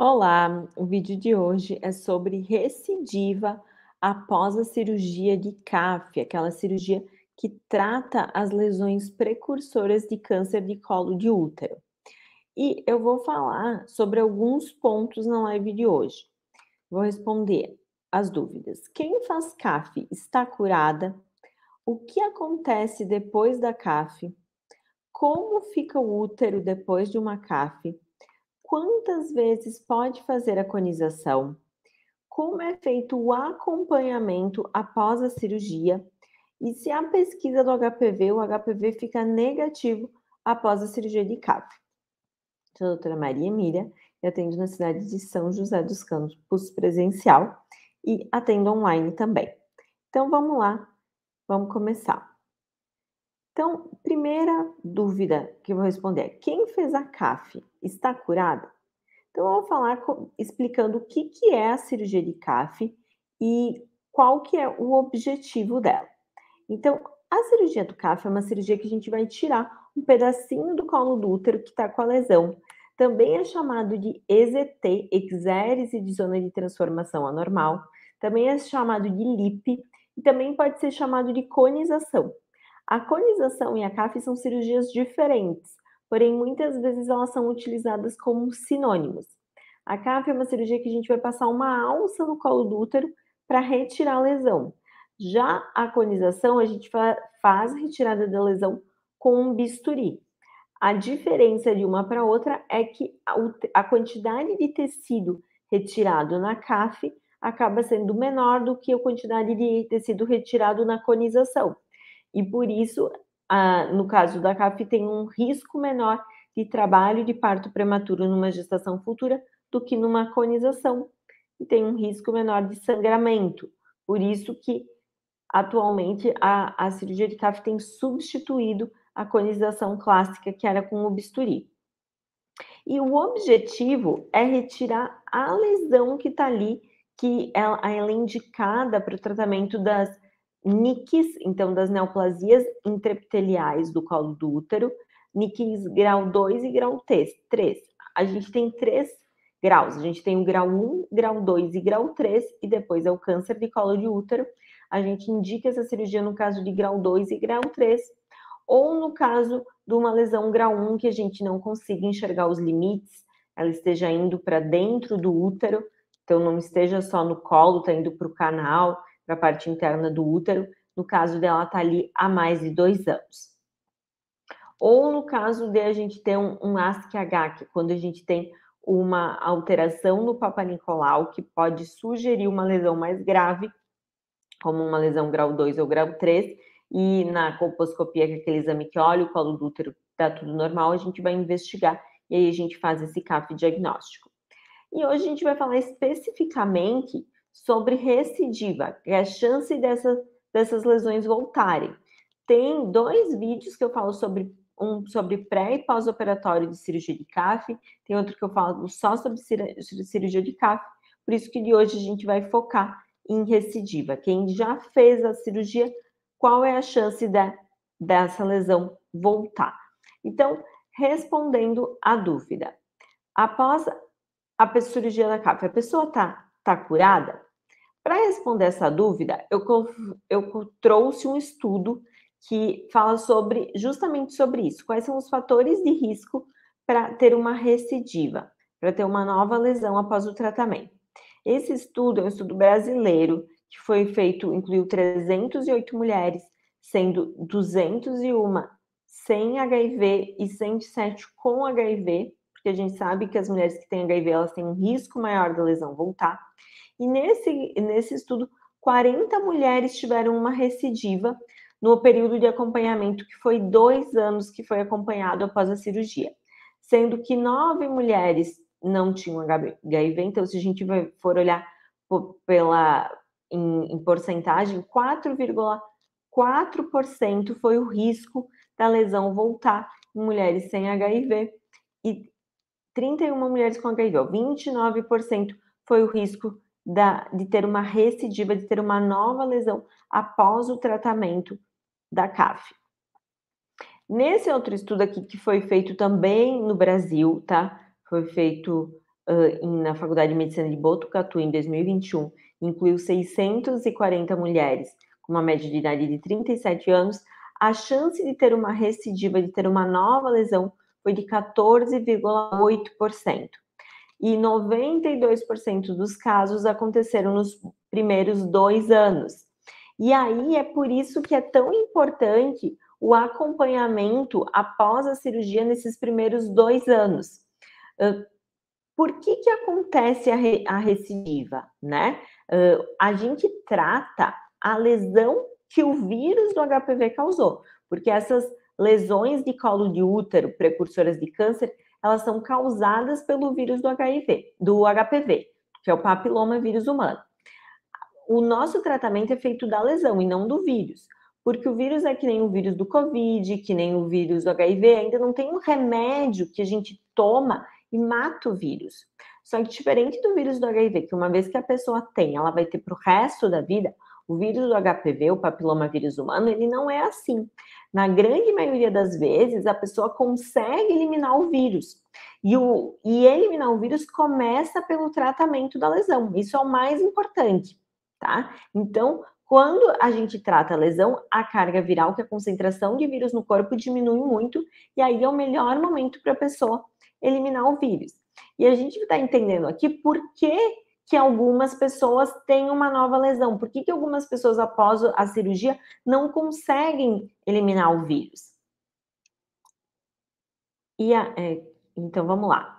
Olá, o vídeo de hoje é sobre recidiva após a cirurgia de CAF, aquela cirurgia que trata as lesões precursoras de câncer de colo de útero. E eu vou falar sobre alguns pontos na live de hoje. Vou responder as dúvidas. Quem faz CAF está curada? O que acontece depois da CAF? Como fica o útero depois de uma CAF? quantas vezes pode fazer a conização, como é feito o acompanhamento após a cirurgia e se a pesquisa do HPV, o HPV fica negativo após a cirurgia de CAP. Sou a doutora Maria Emília, eu atendo na cidade de São José dos Campos presencial e atendo online também. Então vamos lá, vamos começar. Então, primeira dúvida que eu vou responder é: quem fez a CAF está curada? Então, eu vou falar explicando o que, que é a cirurgia de CAF e qual que é o objetivo dela. Então, a cirurgia do CAF é uma cirurgia que a gente vai tirar um pedacinho do colo do útero que está com a lesão. Também é chamado de EZT, exérese de zona de transformação anormal. Também é chamado de LIP e também pode ser chamado de conização. A conização e a CAF são cirurgias diferentes, porém muitas vezes elas são utilizadas como sinônimos. A CAF é uma cirurgia que a gente vai passar uma alça no colo do útero para retirar a lesão. Já a conização, a gente faz a retirada da lesão com um bisturi. A diferença de uma para outra é que a quantidade de tecido retirado na CAF acaba sendo menor do que a quantidade de tecido retirado na conização. E por isso, a, no caso da CAF, tem um risco menor de trabalho de parto prematuro numa gestação futura do que numa conização. E tem um risco menor de sangramento. Por isso que, atualmente, a, a cirurgia de CAF tem substituído a conização clássica, que era com o bisturi. E o objetivo é retirar a lesão que está ali, que ela, ela é indicada para o tratamento das NICs, então das neoplasias intraepiteliais do colo do útero, NICs grau 2 e grau 3. A gente tem três graus, a gente tem o grau 1, grau 2 e grau 3, e depois é o câncer de colo de útero. A gente indica essa cirurgia no caso de grau 2 e grau 3, ou no caso de uma lesão grau 1 que a gente não consiga enxergar os limites, ela esteja indo para dentro do útero, então não esteja só no colo, está indo para o canal, para a parte interna do útero, no caso dela estar tá ali há mais de dois anos. Ou no caso de a gente ter um, um que é quando a gente tem uma alteração no Papa Nicolau, que pode sugerir uma lesão mais grave, como uma lesão grau 2 ou grau 3, e na colposcopia, que é aquele exame que olha o colo do útero, tá tudo normal, a gente vai investigar e aí a gente faz esse CAF diagnóstico. E hoje a gente vai falar especificamente sobre recidiva, que é a chance dessa, dessas lesões voltarem. Tem dois vídeos que eu falo sobre um sobre pré e pós-operatório de cirurgia de CAF, tem outro que eu falo só sobre cirurgia de CAF, por isso que de hoje a gente vai focar em recidiva. Quem já fez a cirurgia, qual é a chance da, dessa lesão voltar? Então, respondendo à dúvida, após a cirurgia da CAF, a pessoa está está curada? Para responder essa dúvida, eu, eu trouxe um estudo que fala sobre justamente sobre isso. Quais são os fatores de risco para ter uma recidiva, para ter uma nova lesão após o tratamento? Esse estudo é um estudo brasileiro que foi feito, incluiu 308 mulheres, sendo 201 sem HIV e 107 com HIV, porque a gente sabe que as mulheres que têm HIV elas têm um risco maior da lesão voltar. E nesse, nesse estudo, 40 mulheres tiveram uma recidiva no período de acompanhamento, que foi dois anos que foi acompanhado após a cirurgia, sendo que nove mulheres não tinham HIV. Então, se a gente for olhar pela, em, em porcentagem, 4,4% foi o risco da lesão voltar em mulheres sem HIV. E 31 mulheres com HIV, 29% foi o risco da, de ter uma recidiva, de ter uma nova lesão após o tratamento da CAF. Nesse outro estudo aqui, que foi feito também no Brasil, tá? Foi feito uh, na Faculdade de Medicina de Botucatu em 2021, incluiu 640 mulheres com uma média de idade de 37 anos. A chance de ter uma recidiva, de ter uma nova lesão, foi de 14,8%. E 92% dos casos aconteceram nos primeiros dois anos. E aí é por isso que é tão importante o acompanhamento após a cirurgia nesses primeiros dois anos. Por que, que acontece a, re, a recidiva, né? a gente trata a lesão que o vírus do HPV causou, porque essas lesões de colo de útero, precursoras de câncer, elas são causadas pelo vírus do HIV, do HPV, que é o papiloma vírus humano. O nosso tratamento é feito da lesão e não do vírus, porque o vírus é que nem o vírus do COVID, que nem o vírus do HIV, ainda não tem um remédio que a gente toma e mata o vírus. Só que diferente do vírus do HIV, que uma vez que a pessoa tem, ela vai ter para o resto da vida, o vírus do HPV, o papiloma vírus humano, ele não é assim. Na grande maioria das vezes, a pessoa consegue eliminar o vírus. E, o, e eliminar o vírus começa pelo tratamento da lesão. Isso é o mais importante, tá? Então, quando a gente trata a lesão, a carga viral, que é a concentração de vírus no corpo, diminui muito, e aí é o melhor momento para a pessoa eliminar o vírus. E a gente está entendendo aqui por que que algumas pessoas têm uma nova lesão? Por que, que algumas pessoas após a cirurgia não conseguem eliminar o vírus? E a, é, então vamos lá.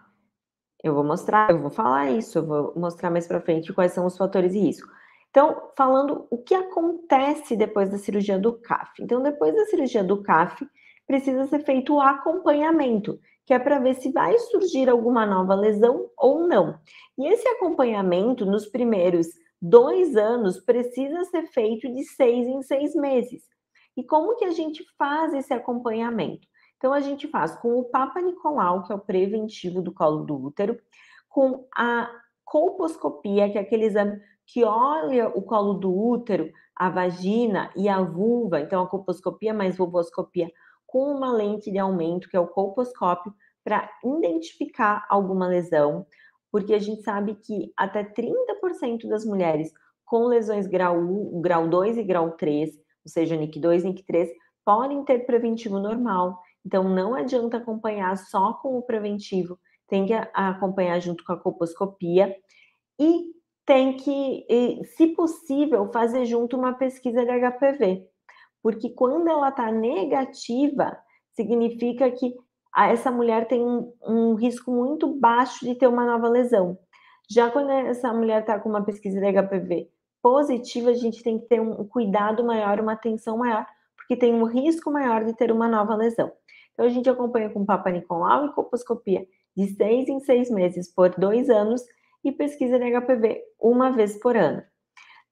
Eu vou mostrar, eu vou falar isso, eu vou mostrar mais para frente quais são os fatores de risco. Então, falando o que acontece depois da cirurgia do CAF. Então, depois da cirurgia do CAF, precisa ser feito o acompanhamento, que é para ver se vai surgir alguma nova lesão ou não. E esse acompanhamento nos primeiros dois anos precisa ser feito de seis em seis meses. E como que a gente faz esse acompanhamento? Então, a gente faz com o Papa Nicolau, que é o preventivo do colo do útero, com a colposcopia, que é aquele exame que olha o colo do útero, a vagina e a vulva, então a colposcopia mais vulvoscopia com uma lente de aumento, que é o colposcópio, para identificar alguma lesão, porque a gente sabe que até 30% das mulheres com lesões grau 1, grau 2 e grau 3, ou seja, NIC 2 e NIC 3, podem ter preventivo normal. Então, não adianta acompanhar só com o preventivo, tem que acompanhar junto com a colposcopia e tem que, se possível, fazer junto uma pesquisa de HPV. Porque quando ela está negativa, significa que essa mulher tem um, um, risco muito baixo de ter uma nova lesão. Já quando essa mulher está com uma pesquisa de HPV positiva, a gente tem que ter um cuidado maior, uma atenção maior, porque tem um risco maior de ter uma nova lesão. Então, a gente acompanha com Papa Nicolau e coposcopia de seis em seis meses por dois anos e pesquisa de HPV uma vez por ano.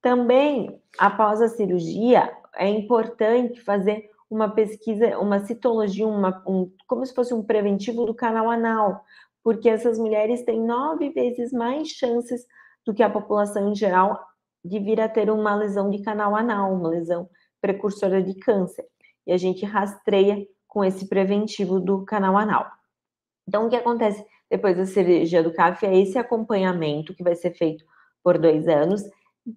Também, após a cirurgia, é importante fazer uma pesquisa, uma citologia, uma, um, como se fosse um preventivo do canal anal, porque essas mulheres têm nove vezes mais chances do que a população em geral de vir a ter uma lesão de canal anal, uma lesão precursora de câncer. E a gente rastreia com esse preventivo do canal anal. Então, o que acontece depois da cirurgia do CAF é esse acompanhamento que vai ser feito por dois anos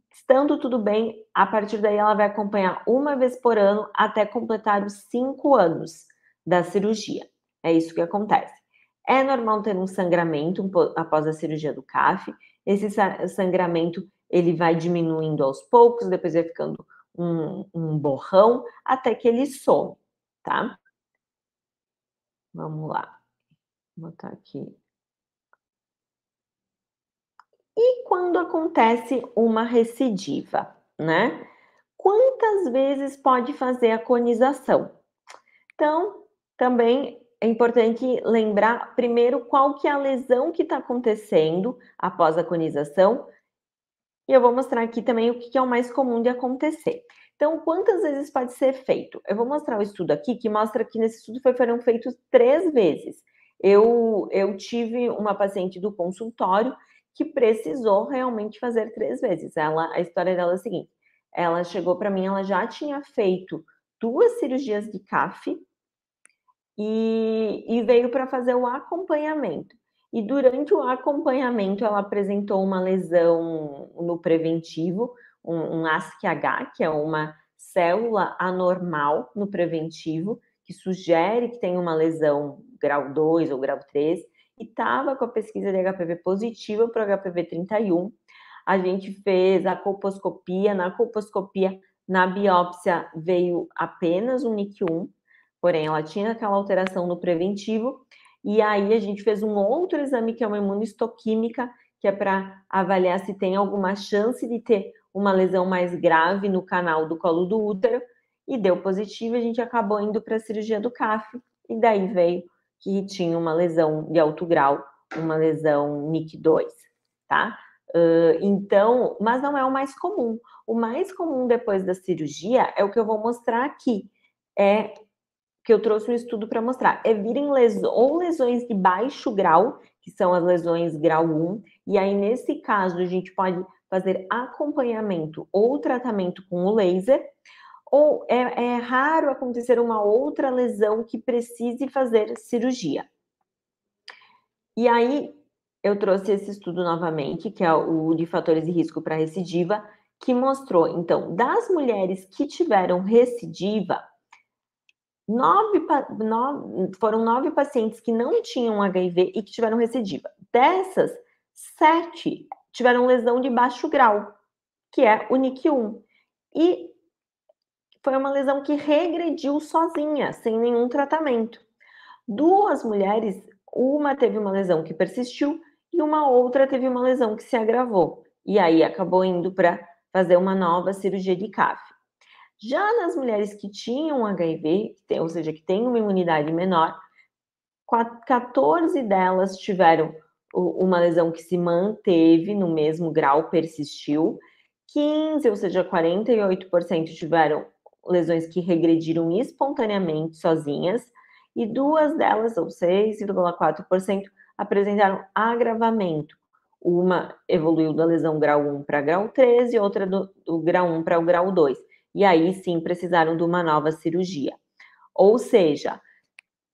Estando tudo bem, a partir daí ela vai acompanhar uma vez por ano até completar os cinco anos da cirurgia. É isso que acontece. É normal ter um sangramento após a cirurgia do CAF. Esse sangramento ele vai diminuindo aos poucos, depois vai ficando um, um borrão até que ele some, tá? Vamos lá. Vou botar aqui e quando acontece uma recidiva, né? Quantas vezes pode fazer a conização? Então, também é importante lembrar primeiro qual que é a lesão que está acontecendo após a conização. E eu vou mostrar aqui também o que é o mais comum de acontecer. Então, quantas vezes pode ser feito? Eu vou mostrar o estudo aqui, que mostra que nesse estudo foram feitos três vezes. Eu, eu tive uma paciente do consultório que precisou realmente fazer três vezes. Ela, a história dela é a seguinte: ela chegou para mim, ela já tinha feito duas cirurgias de CAF e, e veio para fazer o acompanhamento. E durante o acompanhamento, ela apresentou uma lesão no preventivo, um, um ASCH, que é uma célula anormal no preventivo, que sugere que tem uma lesão grau 2 ou grau 3, que estava com a pesquisa de HPV positiva para o HPV 31. A gente fez a colposcopia. Na colposcopia, na biópsia, veio apenas um NIC1, porém ela tinha aquela alteração no preventivo. E aí a gente fez um outro exame, que é uma imunistoquímica, que é para avaliar se tem alguma chance de ter uma lesão mais grave no canal do colo do útero. E deu positivo, a gente acabou indo para a cirurgia do CAF. E daí veio que tinha uma lesão de alto grau, uma lesão NIC2, tá? Uh, então, mas não é o mais comum. O mais comum depois da cirurgia é o que eu vou mostrar aqui. É que eu trouxe um estudo para mostrar. É virem lesões ou lesões de baixo grau, que são as lesões grau 1, e aí nesse caso a gente pode fazer acompanhamento ou tratamento com o laser, ou é, é raro acontecer uma outra lesão que precise fazer cirurgia. E aí, eu trouxe esse estudo novamente, que é o de fatores de risco para recidiva, que mostrou, então, das mulheres que tiveram recidiva, nove, nove, foram nove pacientes que não tinham HIV e que tiveram recidiva. Dessas, sete tiveram lesão de baixo grau, que é o NIC1. E foi uma lesão que regrediu sozinha, sem nenhum tratamento. Duas mulheres, uma teve uma lesão que persistiu e uma outra teve uma lesão que se agravou. E aí acabou indo para fazer uma nova cirurgia de CAF. Já nas mulheres que tinham HIV, ou seja, que têm uma imunidade menor, 14 delas tiveram uma lesão que se manteve no mesmo grau, persistiu, 15, ou seja, 48% tiveram lesões que regrediram espontaneamente sozinhas, e duas delas, ou 6,4%, apresentaram agravamento. Uma evoluiu da lesão grau 1 para grau 3 e outra do, do grau 1 para o grau 2. E aí sim precisaram de uma nova cirurgia. Ou seja,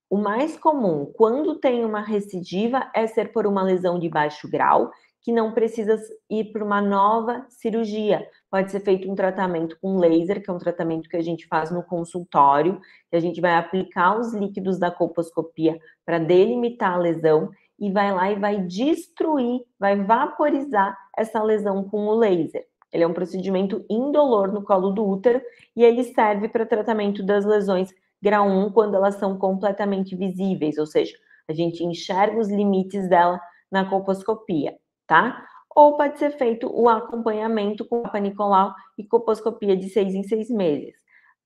o mais comum quando tem uma recidiva é ser por uma lesão de baixo grau, que não precisa ir para uma nova cirurgia, pode ser feito um tratamento com laser, que é um tratamento que a gente faz no consultório, que a gente vai aplicar os líquidos da colposcopia para delimitar a lesão e vai lá e vai destruir, vai vaporizar essa lesão com o laser. Ele é um procedimento indolor no colo do útero e ele serve para tratamento das lesões grau 1 quando elas são completamente visíveis, ou seja, a gente enxerga os limites dela na colposcopia, tá? ou pode ser feito o acompanhamento com a Nicolau e coposcopia de seis em seis meses.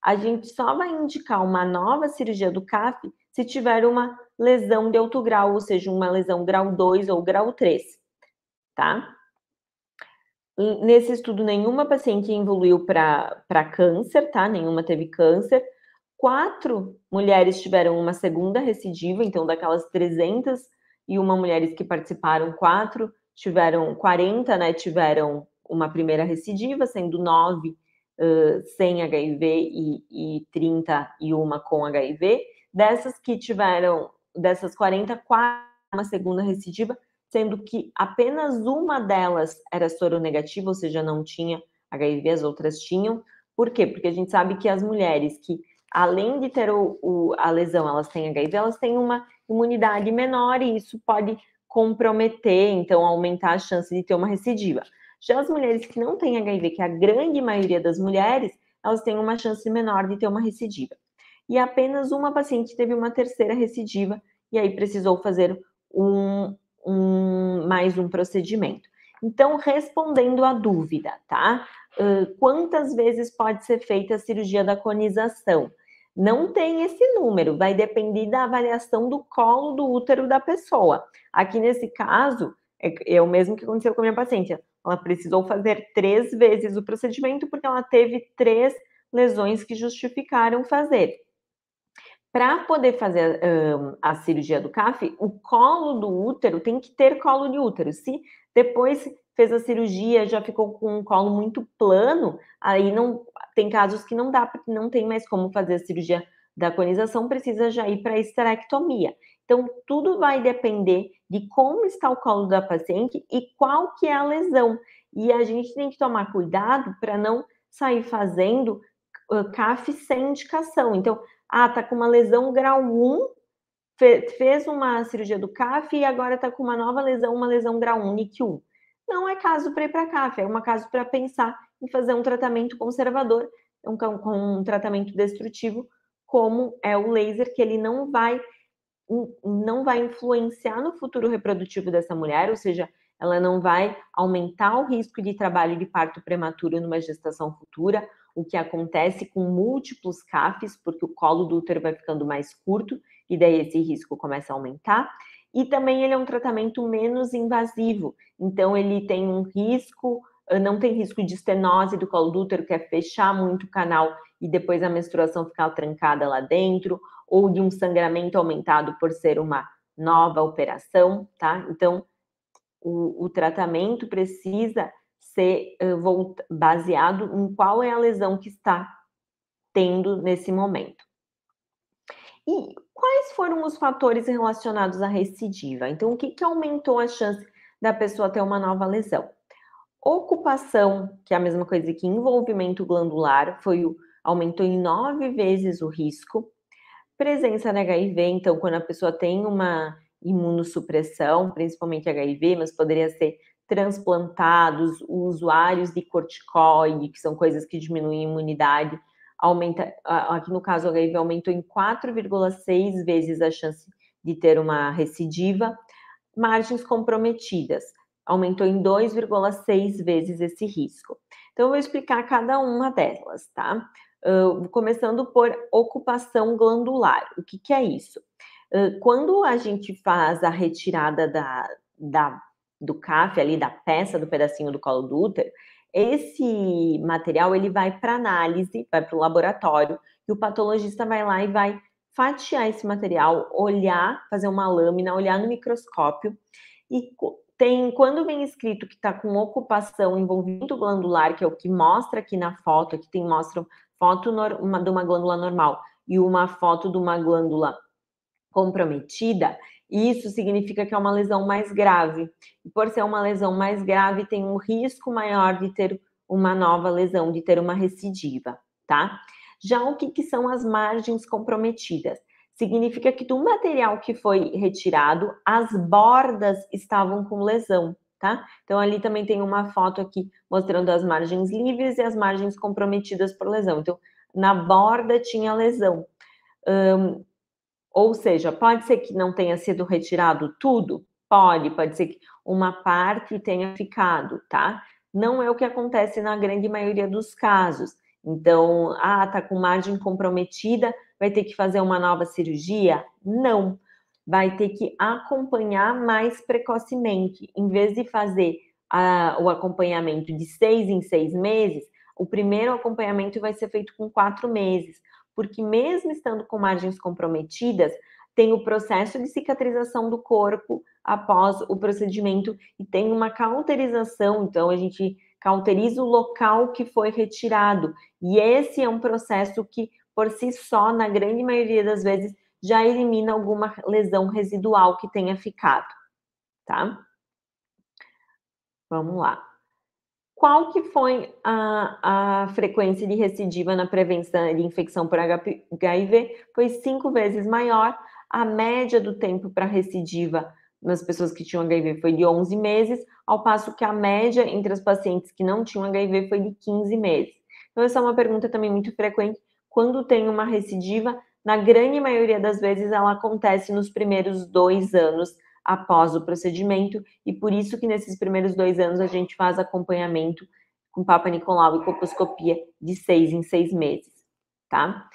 A gente só vai indicar uma nova cirurgia do CAF se tiver uma lesão de outro grau, ou seja, uma lesão grau 2 ou grau 3, tá? Nesse estudo, nenhuma paciente evoluiu para câncer, tá? Nenhuma teve câncer. Quatro mulheres tiveram uma segunda recidiva, então daquelas 301 mulheres que participaram, quatro tiveram 40, né, tiveram uma primeira recidiva, sendo 9 uh, sem HIV e, e 31 com HIV. Dessas que tiveram, dessas 40, quatro, uma segunda recidiva, sendo que apenas uma delas era soronegativa, ou seja, não tinha HIV, as outras tinham. Por quê? Porque a gente sabe que as mulheres que, além de ter o, o, a lesão, elas têm HIV, elas têm uma imunidade menor e isso pode comprometer, então aumentar a chance de ter uma recidiva. Já as mulheres que não têm HIV, que é a grande maioria das mulheres, elas têm uma chance menor de ter uma recidiva. E apenas uma paciente teve uma terceira recidiva e aí precisou fazer um, um mais um procedimento. Então, respondendo à dúvida, tá? Uh, quantas vezes pode ser feita a cirurgia da conização? Não tem esse número, vai depender da avaliação do colo do útero da pessoa. Aqui nesse caso, é, é o mesmo que aconteceu com a minha paciente. Ela precisou fazer três vezes o procedimento porque ela teve três lesões que justificaram fazer. Para poder fazer um, a cirurgia do CAF, o colo do útero tem que ter colo de útero. Se depois fez a cirurgia, já ficou com um colo muito plano, aí não tem casos que não dá, não tem mais como fazer a cirurgia da conização, precisa já ir para a esterectomia. Então, tudo vai depender de como está o colo da paciente e qual que é a lesão. E a gente tem que tomar cuidado para não sair fazendo ah, CAF sem indicação. Então, ah, tá com uma lesão grau 1, fez uma cirurgia do CAF e agora tá com uma nova lesão, uma lesão grau 1, NIC 1 não é caso para ir para CAF, é um caso para pensar em fazer um tratamento conservador, um, com um tratamento destrutivo, como é o laser, que ele não vai não vai influenciar no futuro reprodutivo dessa mulher, ou seja, ela não vai aumentar o risco de trabalho de parto prematuro numa gestação futura, o que acontece com múltiplos CAFs, porque o colo do útero vai ficando mais curto e daí esse risco começa a aumentar. E também ele é um tratamento menos invasivo, então ele tem um risco, ah, não tem risco de estenose do colo do útero, que é fechar muito o canal e depois a menstruação ficar trancada lá dentro, ou de um sangramento aumentado por ser uma nova operação, tá? Então, o, o tratamento precisa ser uh, baseado em qual é a lesão que está tendo nesse momento. E Quais foram os fatores relacionados à recidiva? Então, o que, que aumentou a chance da pessoa ter uma nova lesão? Ocupação, que é a mesma coisa que envolvimento glandular, foi o, aumentou em nove vezes o risco. Presença de HIV, então, quando a pessoa tem uma imunossupressão, principalmente HIV, mas poderia ser transplantados, usuários de corticoide, que são coisas que diminuem a imunidade, aumenta, aqui no caso o HIV aumentou em 4,6 vezes a chance de ter uma recidiva, margens comprometidas, aumentou em 2,6 vezes esse risco. Então, eu vou explicar cada uma delas, tá? Uh, começando por ocupação glandular. O que, que é isso? Uh, quando a gente faz a retirada da, da, do CAF ali, da peça do pedacinho do colo do útero, esse material ele vai para análise, vai para o laboratório e o patologista vai lá e vai fatiar esse material, olhar, fazer uma lâmina, olhar no microscópio e tem quando vem escrito que está com ocupação envolvimento glandular, que é o que mostra aqui na foto, aqui tem mostra foto uma, de uma glândula normal e uma foto de uma glândula comprometida, e isso significa que é uma lesão mais grave. E por ser uma lesão mais grave, tem um risco maior de ter uma nova lesão, de ter uma recidiva, tá? Já o que, que são as margens comprometidas? Significa que do material que foi retirado, as bordas estavam com lesão, tá? Então ali também tem uma foto aqui mostrando as margens livres e as margens comprometidas por lesão. Então, na borda tinha lesão. Um, ou seja, pode ser que não tenha sido retirado tudo? Pode, pode ser que uma parte tenha ficado, tá? Não é o que acontece na grande maioria dos casos. Então, ah, tá com margem comprometida, vai ter que fazer uma nova cirurgia? Não. Vai ter que acompanhar mais precocemente. Em vez de fazer ah, o acompanhamento de seis em seis meses, o primeiro acompanhamento vai ser feito com quatro meses, porque mesmo estando com margens comprometidas, tem o processo de cicatrização do corpo após o procedimento e tem uma cauterização, então a gente cauteriza o local que foi retirado. E esse é um processo que, por si só, na grande maioria das vezes, já elimina alguma lesão residual que tenha ficado, tá? Vamos lá qual que foi a, a frequência de recidiva na prevenção de infecção por HIV? Foi cinco vezes maior. A média do tempo para recidiva nas pessoas que tinham HIV foi de 11 meses, ao passo que a média entre os pacientes que não tinham HIV foi de 15 meses. Então, essa é uma pergunta também muito frequente. Quando tem uma recidiva, na grande maioria das vezes ela acontece nos primeiros dois anos após o procedimento, e por isso que nesses primeiros dois anos a gente faz acompanhamento com Papa Nicolau e coposcopia de seis em seis meses, tá?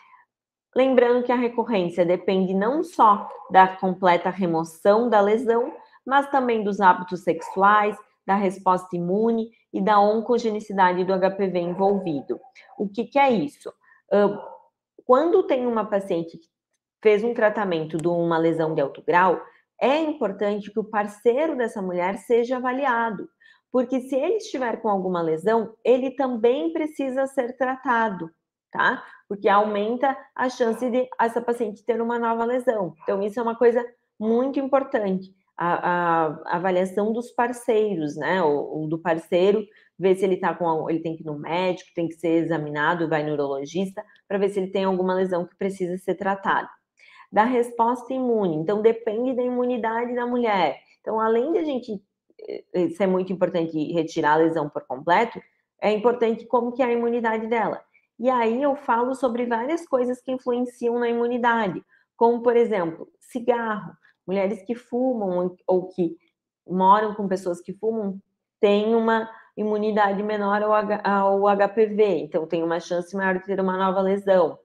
Lembrando que a recorrência depende não só da completa remoção da lesão, mas também dos hábitos sexuais, da resposta imune e da oncogenicidade do HPV envolvido. O que, que é isso? Quando tem uma paciente que fez um tratamento de uma lesão de alto grau, é importante que o parceiro dessa mulher seja avaliado, porque se ele estiver com alguma lesão, ele também precisa ser tratado, tá? Porque aumenta a chance de essa paciente ter uma nova lesão. Então, isso é uma coisa muito importante. A, a, a avaliação dos parceiros, né? Ou, do parceiro, ver se ele tá com ele tem que ir no médico, tem que ser examinado, vai no urologista, para ver se ele tem alguma lesão que precisa ser tratada da resposta imune. Então, depende da imunidade da mulher. Então, além de a gente eh, eh, ser muito importante retirar a lesão por completo, é importante como que é a imunidade dela. E aí eu falo sobre várias coisas que influenciam na imunidade, como, por exemplo, cigarro. Mulheres que fumam ou que moram com pessoas que fumam têm uma imunidade menor ao, H, ao HPV, então tem uma chance maior de ter uma nova lesão.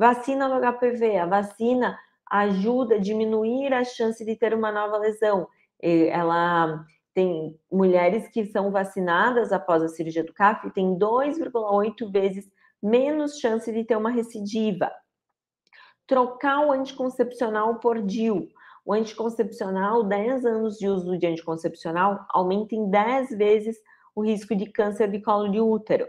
Vacina do HPV, a vacina ajuda a diminuir a chance de ter uma nova lesão. Ela tem mulheres que são vacinadas após a cirurgia do CAF tem 2,8 vezes menos chance de ter uma recidiva. Trocar o anticoncepcional por DIU. O anticoncepcional, 10 anos de uso de anticoncepcional, aumenta em 10 vezes o risco de câncer de colo de útero.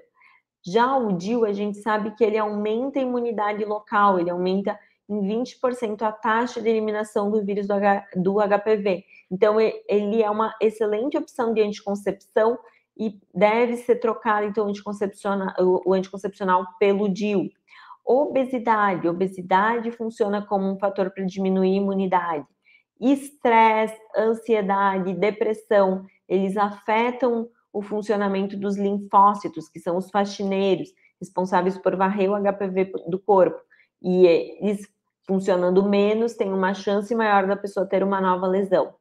Já o DIL, a gente sabe que ele aumenta a imunidade local, ele aumenta em 20% a taxa de eliminação do vírus do, H, do HPV. Então, ele é uma excelente opção de anticoncepção e deve ser trocado, então, o anticoncepcional, o anticoncepcional pelo DIU. Obesidade. Obesidade funciona como um fator para diminuir a imunidade. Estresse, ansiedade, depressão, eles afetam o funcionamento dos linfócitos, que são os faxineiros, responsáveis por varrer o HPV do corpo. E eles funcionando menos, tem uma chance maior da pessoa ter uma nova lesão.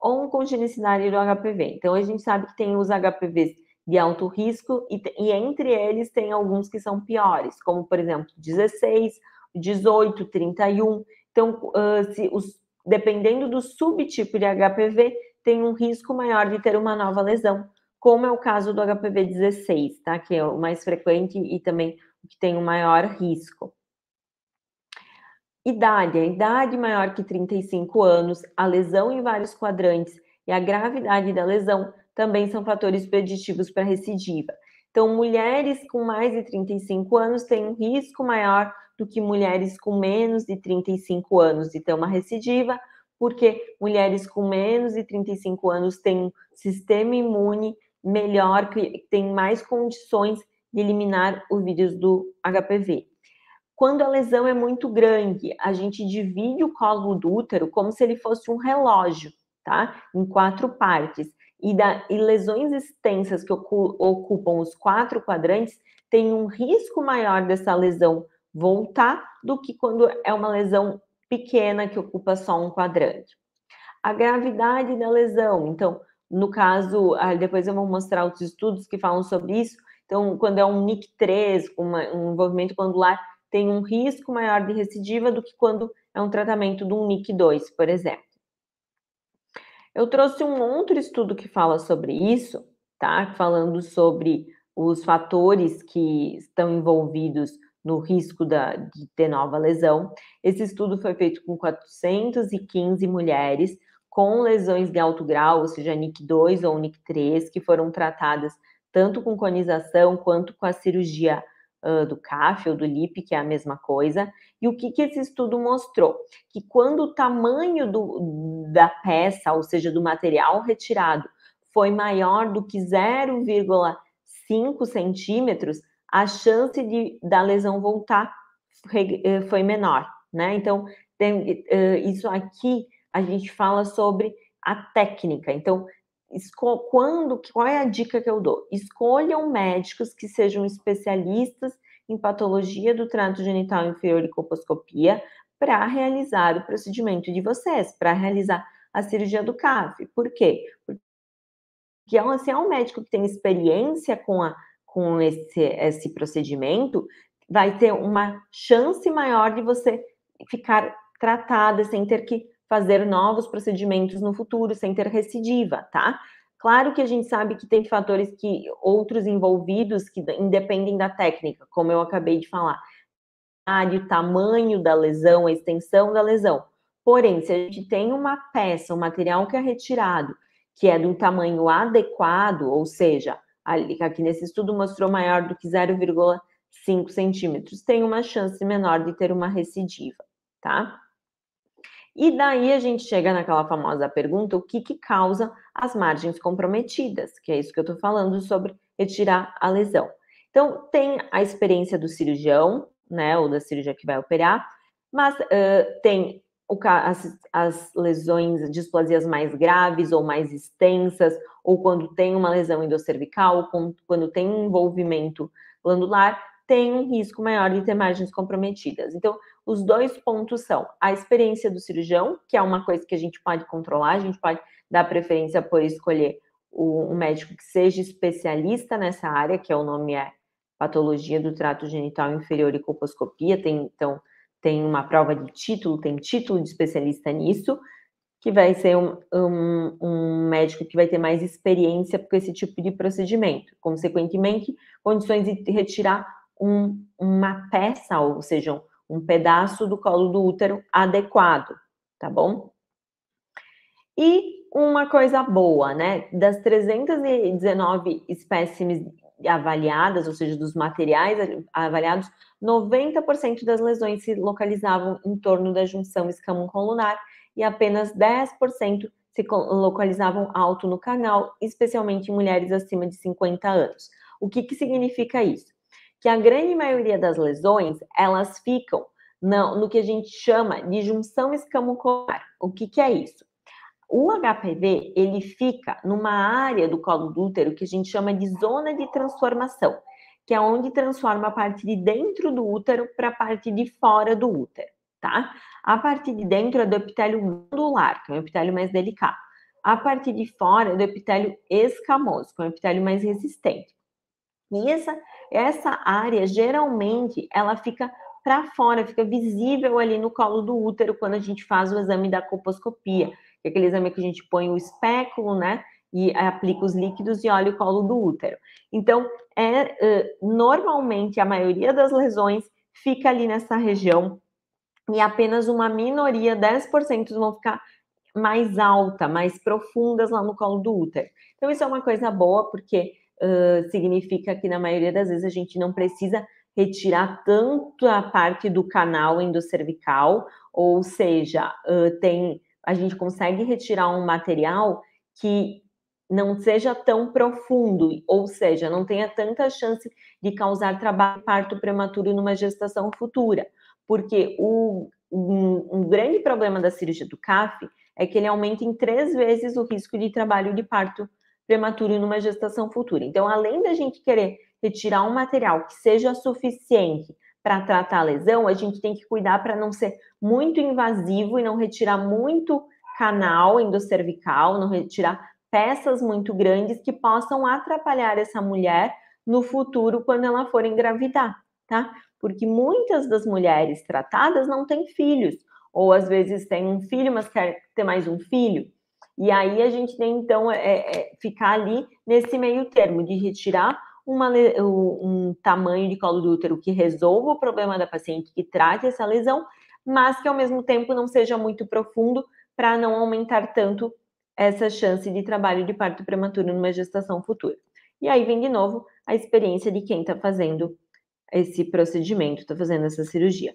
ou Oncogenicidade do HPV. Então, a gente sabe que tem os HPVs de alto risco e, e entre eles tem alguns que são piores, como, por exemplo, 16, 18, 31. Então, uh, se os, dependendo do subtipo de HPV, tem um risco maior de ter uma nova lesão como é o caso do HPV 16, tá? Que é o mais frequente e também o que tem o maior risco. Idade, a idade maior que 35 anos, a lesão em vários quadrantes e a gravidade da lesão também são fatores preditivos para recidiva. Então, mulheres com mais de 35 anos têm um risco maior do que mulheres com menos de 35 anos de ter uma recidiva, porque mulheres com menos de 35 anos têm um sistema imune melhor, que tem mais condições de eliminar o vírus do HPV. Quando a lesão é muito grande, a gente divide o colo do útero como se ele fosse um relógio, tá? Em quatro partes. E, da, e lesões extensas que ocupam os quatro quadrantes tem um risco maior dessa lesão voltar do que quando é uma lesão pequena que ocupa só um quadrante. A gravidade da lesão, então, no caso, ah, depois eu vou mostrar outros estudos que falam sobre isso. Então, quando é um NIC3, um envolvimento glandular, tem um risco maior de recidiva do que quando é um tratamento de um NIC2, por exemplo. Eu trouxe um outro estudo que fala sobre isso, tá? Falando sobre os fatores que estão envolvidos no risco da, de ter nova lesão. Esse estudo foi feito com 415 mulheres com lesões de alto grau, ou seja, NIC 2 ou NIC 3, que foram tratadas tanto com conização quanto com a cirurgia uh, do CAF ou do LIP, que é a mesma coisa. E o que, que esse estudo mostrou? Que quando o tamanho do, da peça, ou seja, do material retirado, foi maior do que 0,5 centímetros, a chance de, da lesão voltar eh, foi menor, né? Então, tem, uh, isso aqui a gente fala sobre a técnica. Então, quando, qual é a dica que eu dou? Escolham médicos que sejam especialistas em patologia do trato genital inferior e colposcopia para realizar o procedimento de vocês, para realizar a cirurgia do CAF. Por quê? Porque é se é um médico que tem experiência com, a, com esse, esse procedimento, vai ter uma chance maior de você ficar tratada sem ter que fazer novos procedimentos no futuro sem ter recidiva, tá? Claro que a gente sabe que tem fatores que outros envolvidos que independem da técnica, como eu acabei de falar, ah, o tamanho da lesão, a extensão da lesão. Porém, se a gente tem uma peça, um material que é retirado, que é do tamanho adequado, ou seja, aqui nesse estudo mostrou maior do que 0,5 centímetros, tem uma chance menor de ter uma recidiva, tá? E daí a gente chega naquela famosa pergunta: o que, que causa as margens comprometidas? Que é isso que eu estou falando sobre retirar a lesão. Então, tem a experiência do cirurgião, né, ou da cirurgia que vai operar, mas uh, tem o, as, as lesões, displasias mais graves ou mais extensas, ou quando tem uma lesão endocervical, quando, quando tem envolvimento glandular, tem um risco maior de ter margens comprometidas. Então, os dois pontos são a experiência do cirurgião, que é uma coisa que a gente pode controlar, a gente pode dar preferência por escolher o, um médico que seja especialista nessa área, que é o nome é patologia do trato genital inferior e colposcopia, tem então tem uma prova de título, tem título de especialista nisso, que vai ser um, um, um médico que vai ter mais experiência com esse tipo de procedimento. Consequentemente, condições de retirar um, uma peça, ou seja, um pedaço do colo do útero adequado, tá bom? E uma coisa boa, né? Das 319 espécimes avaliadas, ou seja, dos materiais avaliados, 90% das lesões se localizavam em torno da junção colunar e apenas 10% se localizavam alto no canal, especialmente em mulheres acima de 50 anos. O que, que significa isso? que a grande maioria das lesões, elas ficam no, no que a gente chama de junção escamocolar. O que, que é isso? O HPV, ele fica numa área do colo do útero que a gente chama de zona de transformação, que é onde transforma a parte de dentro do útero para a parte de fora do útero, tá? A parte de dentro é do epitélio glandular, que é um epitélio mais delicado. A parte de fora é do epitélio escamoso, que é um epitélio mais resistente. E essa área geralmente ela fica para fora, fica visível ali no colo do útero quando a gente faz o exame da colposcopia, que é aquele exame que a gente põe o espéculo, né? E aplica os líquidos e olha o colo do útero. Então, é, normalmente a maioria das lesões fica ali nessa região e apenas uma minoria, 10%, vão ficar mais alta, mais profundas lá no colo do útero. Então, isso é uma coisa boa, porque uh, significa que na maioria das vezes a gente não precisa retirar tanto a parte do canal endocervical, ou seja, uh, tem a gente consegue retirar um material que não seja tão profundo, ou seja, não tenha tanta chance de causar trabalho parto prematuro numa gestação futura, porque o, um, um grande problema da cirurgia do CAF é que ele aumenta em três vezes o risco de trabalho de parto prematuro numa gestação futura. Então, além da gente querer retirar um material que seja suficiente para tratar a lesão, a gente tem que cuidar para não ser muito invasivo e não retirar muito canal endocervical, não retirar peças muito grandes que possam atrapalhar essa mulher no futuro quando ela for engravidar, tá? Porque muitas das mulheres tratadas não têm filhos, ou às vezes tem um filho, mas quer ter mais um filho. E aí a gente tem, então, é, é, ficar ali nesse meio termo de retirar uma, um tamanho de colo do útero que resolva o problema da paciente, que trate essa lesão, mas que ao mesmo tempo não seja muito profundo para não aumentar tanto essa chance de trabalho de parto prematuro numa gestação futura. E aí vem de novo a experiência de quem está fazendo esse procedimento, está fazendo essa cirurgia.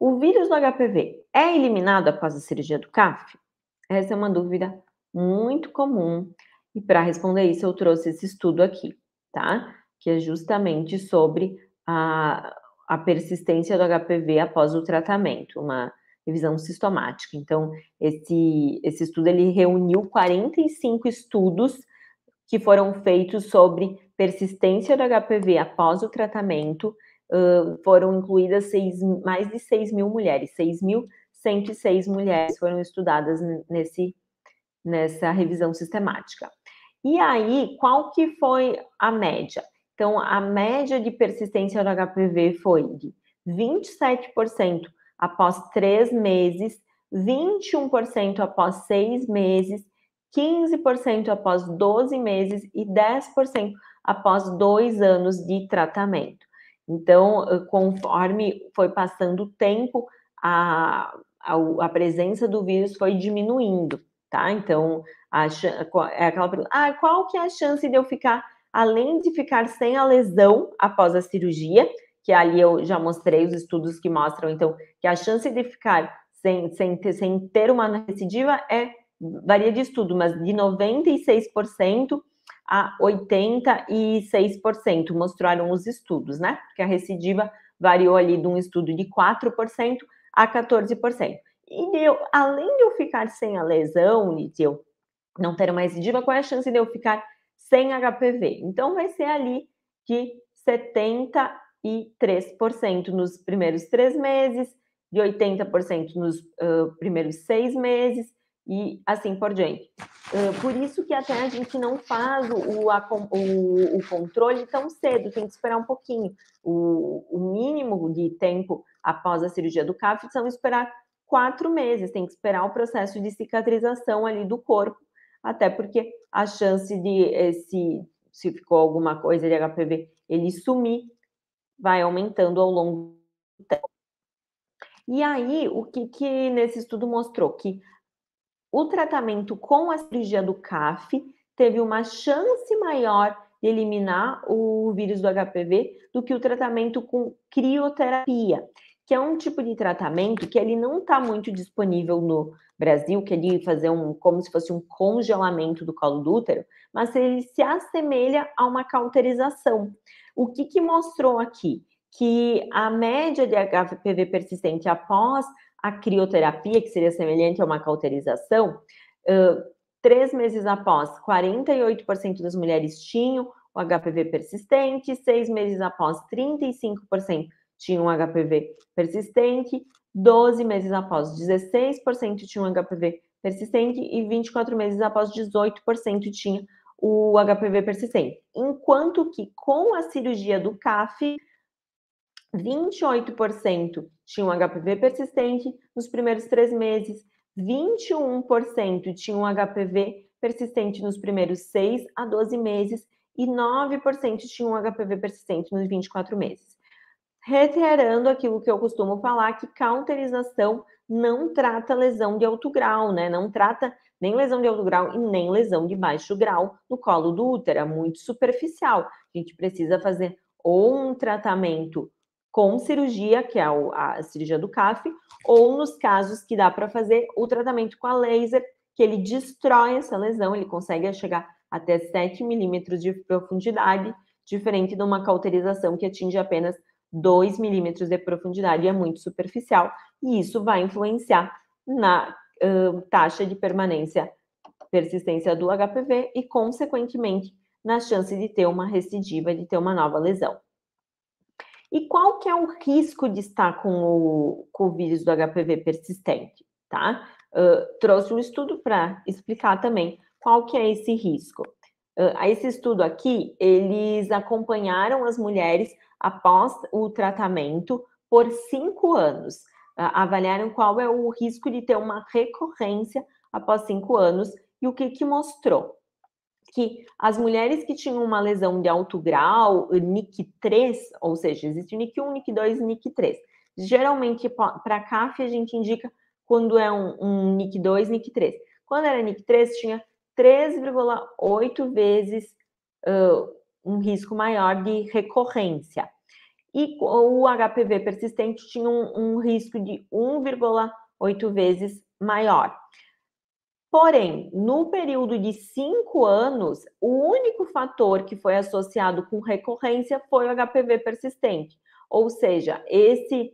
O vírus do HPV é eliminado após a cirurgia do CAF? Essa é uma dúvida muito comum e para responder isso eu trouxe esse estudo aqui, tá? Que é justamente sobre a, a persistência do HPV após o tratamento, uma revisão sistemática. Então, esse, esse estudo ele reuniu 45 estudos que foram feitos sobre persistência do HPV após o tratamento. Uh, foram incluídas seis, mais de 6 mil mulheres, 6.000 106 mulheres foram estudadas nesse, nessa revisão sistemática. E aí, qual que foi a média? Então, a média de persistência do HPV foi de 27% após três meses, 21% após seis meses, 15% após 12 meses e 10% após dois anos de tratamento. Então, conforme foi passando o tempo, a, a, a presença do vírus foi diminuindo, tá? Então, a, é aquela pergunta, ah, qual que é a chance de eu ficar, além de ficar sem a lesão após a cirurgia, que ali eu já mostrei os estudos que mostram, então, que a chance de ficar sem, sem, ter, sem ter uma recidiva é, varia de estudo, mas de 96% a 86%, mostraram os estudos, né? Porque a recidiva variou ali de um estudo de 4% a 14%. E eu, além de eu ficar sem a lesão, e de eu não ter mais recidiva, qual é a chance de eu ficar sem HPV? Então, vai ser ali de 73% nos primeiros três meses, de 80% nos uh, primeiros seis meses e assim por diante. Uh, por isso que até a gente não faz o, a, o, o, controle tão cedo, tem que esperar um pouquinho. O, o mínimo de tempo após a cirurgia do CAF, são esperar quatro meses, tem que esperar o processo de cicatrização ali do corpo, até porque a chance de se, se ficou alguma coisa de HPV ele sumir vai aumentando ao longo do tempo. E aí, o que, que nesse estudo mostrou? Que o tratamento com a cirurgia do CAF teve uma chance maior de eliminar o vírus do HPV do que o tratamento com crioterapia que é um tipo de tratamento que ele não está muito disponível no Brasil, que ele fazer um como se fosse um congelamento do colo do útero, mas ele se assemelha a uma cauterização. O que, que mostrou aqui? Que a média de HPV persistente após a crioterapia, que seria semelhante a uma cauterização, uh, três meses após, 48% das mulheres tinham o HPV persistente, seis meses após, 35% tinha um HPV persistente, 12 meses após 16% tinha um HPV persistente e 24 meses após 18% tinha o HPV persistente. Enquanto que com a cirurgia do CAF, 28% tinha um HPV persistente nos primeiros três meses, 21% tinha um HPV persistente nos primeiros 6 a 12 meses e 9% tinha um HPV persistente nos 24 meses reiterando aquilo que eu costumo falar, que cauterização não trata lesão de alto grau, né? Não trata nem lesão de alto grau e nem lesão de baixo grau no colo do útero, é muito superficial. A gente precisa fazer ou um tratamento com cirurgia, que é a cirurgia do CAF, ou nos casos que dá para fazer o tratamento com a laser, que ele destrói essa lesão, ele consegue chegar até 7 milímetros de profundidade, diferente de uma cauterização que atinge apenas 2 milímetros de profundidade é muito superficial e isso vai influenciar na uh, taxa de permanência, persistência do HPV e, consequentemente, na chance de ter uma recidiva, de ter uma nova lesão. E qual que é o risco de estar com o, com o vírus do HPV persistente, tá? Uh, trouxe um estudo para explicar também qual que é esse risco. Uh, esse estudo aqui, eles acompanharam as mulheres após o tratamento por cinco anos. Avaliaram qual é o risco de ter uma recorrência após cinco anos e o que, que mostrou? Que as mulheres que tinham uma lesão de alto grau, NIC3, ou seja, existe NIC1, NIC2 e NIC3. Geralmente, para CAF, a gente indica quando é um, um NIC2, NIC3. Quando era NIC3, tinha 3,8 vezes um risco maior de recorrência. E o HPV persistente tinha um, um risco de 1,8 vezes maior. Porém, no período de cinco anos, o único fator que foi associado com recorrência foi o HPV persistente. Ou seja, esse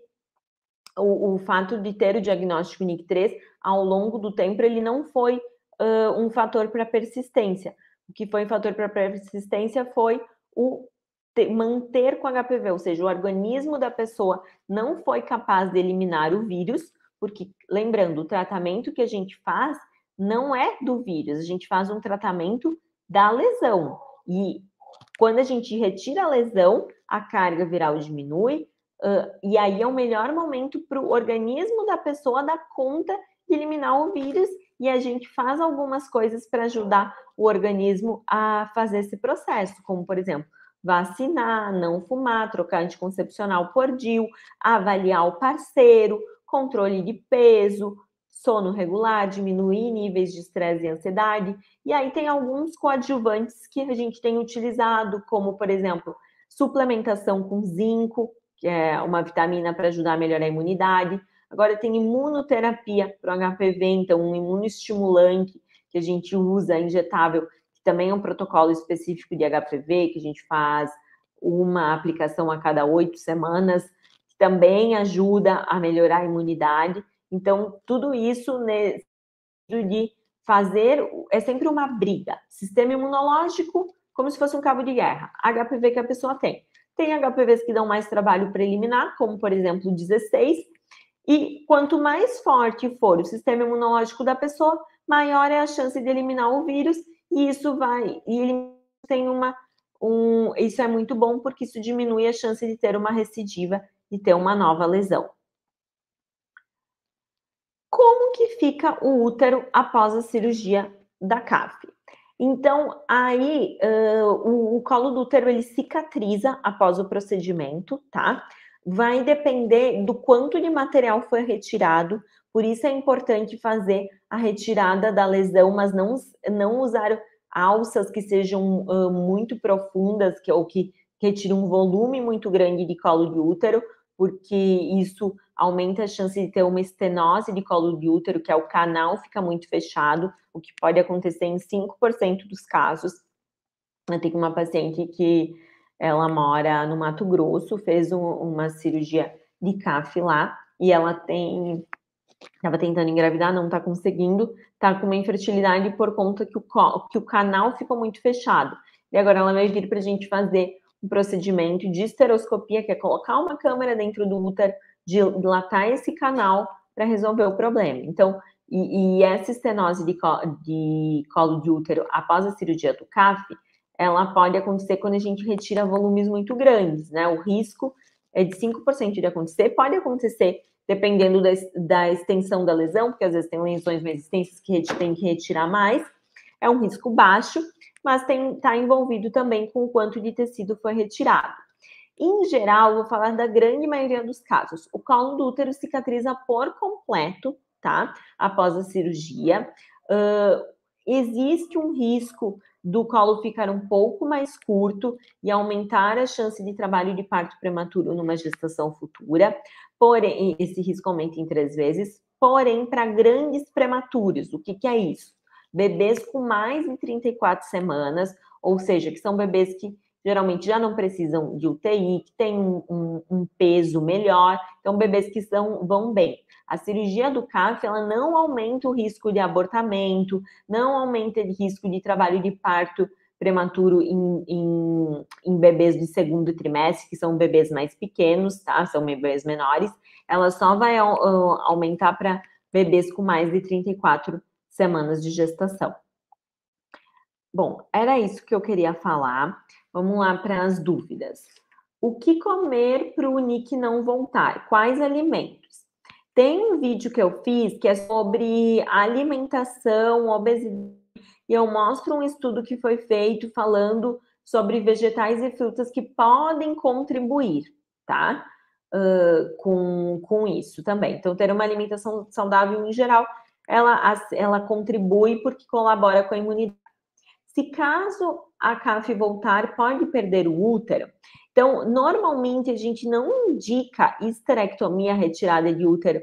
o, o fato de ter o diagnóstico NIC3 ao longo do tempo ele não foi uh, um fator para persistência, que foi um fator para persistência foi o manter com HPV, ou seja, o organismo da pessoa não foi capaz de eliminar o vírus, porque, lembrando, o tratamento que a gente faz não é do vírus, a gente faz um tratamento da lesão. E quando a gente retira a lesão, a carga viral diminui, uh, e aí é o melhor momento para o organismo da pessoa dar conta de eliminar o vírus e a gente faz algumas coisas para ajudar o organismo a fazer esse processo, como por exemplo, vacinar, não fumar, trocar anticoncepcional por DIU, avaliar o parceiro, controle de peso, sono regular, diminuir níveis de estresse e ansiedade. E aí tem alguns coadjuvantes que a gente tem utilizado, como por exemplo, suplementação com zinco, que é uma vitamina para ajudar a melhorar a imunidade, Agora tem imunoterapia para o HPV, então um imunoestimulante que a gente usa injetável, que também é um protocolo específico de HPV, que a gente faz uma aplicação a cada oito semanas, que também ajuda a melhorar a imunidade. Então, tudo isso nesse de fazer é sempre uma briga. Sistema imunológico, como se fosse um cabo de guerra. HPV que a pessoa tem. Tem HPVs que dão mais trabalho preliminar, como por exemplo 16, e quanto mais forte for o sistema imunológico da pessoa, maior é a chance de eliminar o vírus, e isso vai. E ele tem uma. Um, isso é muito bom, porque isso diminui a chance de ter uma recidiva, e ter uma nova lesão. Como que fica o útero após a cirurgia da CAF? Então, aí, uh, o, o colo do útero, ele cicatriza após o procedimento, tá? vai depender do quanto de material foi retirado, por isso é importante fazer a retirada da lesão, mas não, não usar alças que sejam uh, muito profundas que, ou que retiram um volume muito grande de colo de útero, porque isso aumenta a chance de ter uma estenose de colo de útero, que é o canal fica muito fechado, o que pode acontecer em 5% dos casos. Eu tenho uma paciente que ela mora no Mato Grosso, fez um, uma cirurgia de CAF lá e ela tem estava tentando engravidar, não está conseguindo, está com uma infertilidade por conta que o, que o canal ficou muito fechado. E agora ela vai vir para a gente fazer um procedimento de esteroscopia, que é colocar uma câmera dentro do útero, dilatar esse canal para resolver o problema. Então, e, e essa estenose de, de colo de útero após a cirurgia do CAF, ela pode acontecer quando a gente retira volumes muito grandes, né? O risco é de 5% de acontecer, pode acontecer dependendo da, da, extensão da lesão, porque às vezes tem lesões mais extensas que a gente tem que retirar mais, é um risco baixo, mas está envolvido também com o quanto de tecido foi retirado. Em geral, vou falar da grande maioria dos casos. O colo do útero cicatriza por completo, tá? Após a cirurgia. Uh, existe um risco do colo ficar um pouco mais curto e aumentar a chance de trabalho de parto prematuro numa gestação futura. Porém, esse risco aumenta em três vezes. Porém, para grandes prematuros, o que, que é isso? Bebês com mais de 34 semanas, ou seja, que são bebês que geralmente já não precisam de UTI, que tem um, um, um peso melhor, então bebês que são, vão bem. A cirurgia do CAF ela não aumenta o risco de abortamento, não aumenta o risco de trabalho de parto prematuro em, em, em, bebês de segundo trimestre, que são bebês mais pequenos, tá? São bebês menores. Ela só vai uh, aumentar para bebês com mais de 34 semanas de gestação. Bom, era isso que eu queria falar. Vamos lá para as dúvidas. O que comer para o Nick não voltar? Quais alimentos? Tem um vídeo que eu fiz que é sobre alimentação, obesidade, e eu mostro um estudo que foi feito falando sobre vegetais e frutas que podem contribuir, tá? Uh, com, com isso também. Então, ter uma alimentação saudável em geral, ela, ela contribui porque colabora com a imunidade. Se caso a CAF voltar, pode perder o útero. Então, normalmente a gente não indica esterectomia retirada de útero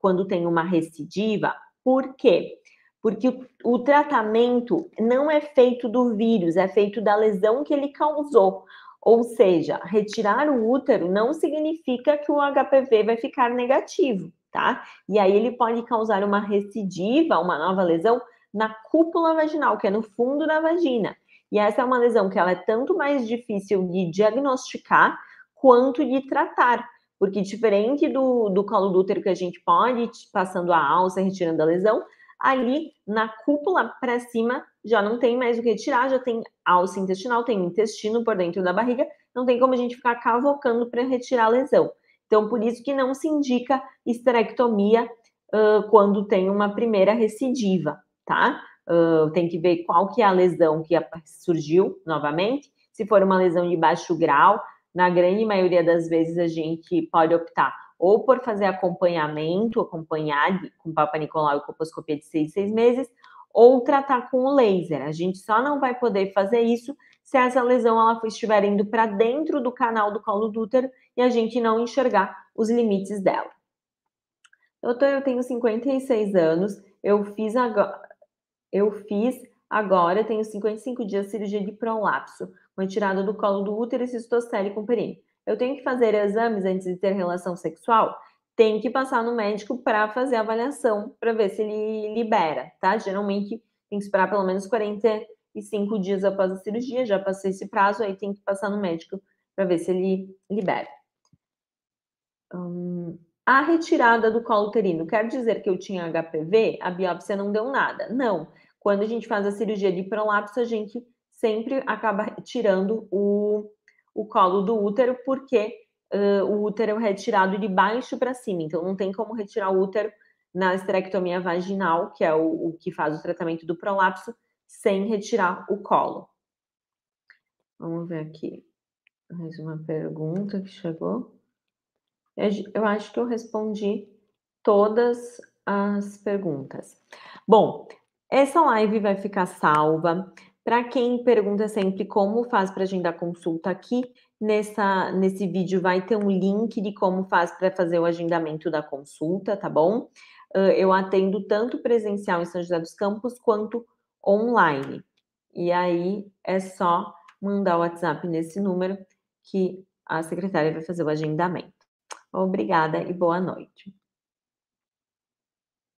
quando tem uma recidiva. Por quê? Porque o tratamento não é feito do vírus, é feito da lesão que ele causou. Ou seja, retirar o útero não significa que o HPV vai ficar negativo, tá? E aí ele pode causar uma recidiva, uma nova lesão, na cúpula vaginal, que é no fundo da vagina. E essa é uma lesão que ela é tanto mais difícil de diagnosticar quanto de tratar, porque diferente do, do colo do útero que a gente pode, passando a alça, retirando a lesão, ali na cúpula para cima já não tem mais o que tirar, já tem alça intestinal, tem intestino por dentro da barriga, não tem como a gente ficar cavocando para retirar a lesão. Então, por isso que não se indica esterectomia uh, quando tem uma primeira recidiva tá? Uh, tem que ver qual que é a lesão que surgiu novamente. Se for uma lesão de baixo grau, na grande maioria das vezes a gente pode optar ou por fazer acompanhamento, acompanhar com Papa Nicolau e coposcopia de seis, seis meses, ou tratar com o laser. A gente só não vai poder fazer isso se essa lesão ela estiver indo para dentro do canal do colo do útero e a gente não enxergar os limites dela. Doutor, eu tenho 56 anos, eu fiz agora, eu fiz agora, tenho 55 dias cirurgia de prolapso, uma tirada do colo do útero e cistocele com Eu tenho que fazer exames antes de ter relação sexual? Tem que passar no médico para fazer a avaliação, para ver se ele libera, tá? Geralmente tem que esperar pelo menos 45 dias após a cirurgia, já passei esse prazo, aí tem que passar no médico para ver se ele libera. Hum, a retirada do colo uterino quer dizer que eu tinha HPV? A biópsia não deu nada. Não, quando a gente faz a cirurgia de prolapso, a gente sempre acaba tirando o, o colo do útero, porque uh, o útero é retirado de baixo para cima. Então, não tem como retirar o útero na esterectomia vaginal, que é o, o que faz o tratamento do prolapso, sem retirar o colo. Vamos ver aqui. Mais uma pergunta que chegou. Eu acho que eu respondi todas as perguntas. Bom, essa live vai ficar salva. Para quem pergunta sempre como faz para agendar consulta aqui, nessa, nesse vídeo vai ter um link de como faz para fazer o agendamento da consulta, tá bom? Eu atendo tanto presencial em São José dos Campos quanto online. E aí é só mandar o WhatsApp nesse número que a secretária vai fazer o agendamento. Obrigada e boa noite.